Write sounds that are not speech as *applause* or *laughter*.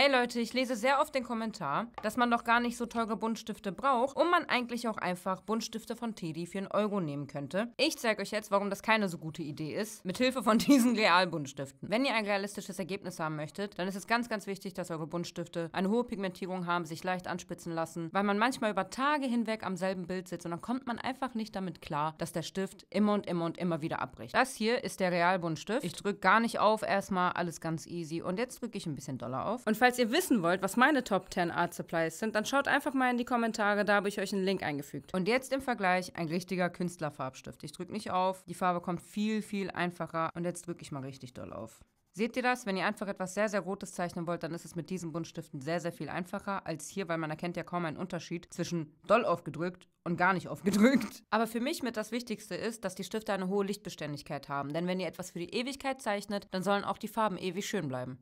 Hey Leute, ich lese sehr oft den Kommentar, dass man doch gar nicht so teure Buntstifte braucht und man eigentlich auch einfach Buntstifte von Teddy für einen Euro nehmen könnte. Ich zeige euch jetzt, warum das keine so gute Idee ist, mit Hilfe von *laughs* diesen Realbuntstiften. Wenn ihr ein realistisches Ergebnis haben möchtet, dann ist es ganz, ganz wichtig, dass eure Buntstifte eine hohe Pigmentierung haben, sich leicht anspitzen lassen, weil man manchmal über Tage hinweg am selben Bild sitzt und dann kommt man einfach nicht damit klar, dass der Stift immer und immer und immer wieder abbricht. Das hier ist der Realbuntstift. Ich drücke gar nicht auf, erstmal alles ganz easy und jetzt drücke ich ein bisschen doller auf. Und falls falls ihr wissen wollt, was meine Top 10 Art Supplies sind, dann schaut einfach mal in die Kommentare, da habe ich euch einen Link eingefügt. Und jetzt im Vergleich ein richtiger Künstlerfarbstift. Ich drücke nicht auf, die Farbe kommt viel, viel einfacher und jetzt drücke ich mal richtig doll auf. Seht ihr das? Wenn ihr einfach etwas sehr, sehr Rotes zeichnen wollt, dann ist es mit diesen Buntstiften sehr, sehr viel einfacher als hier, weil man erkennt ja kaum einen Unterschied zwischen doll aufgedrückt und gar nicht *laughs* aufgedrückt. Aber für mich mit das Wichtigste ist, dass die Stifte eine hohe Lichtbeständigkeit haben. Denn wenn ihr etwas für die Ewigkeit zeichnet, dann sollen auch die Farben ewig schön bleiben.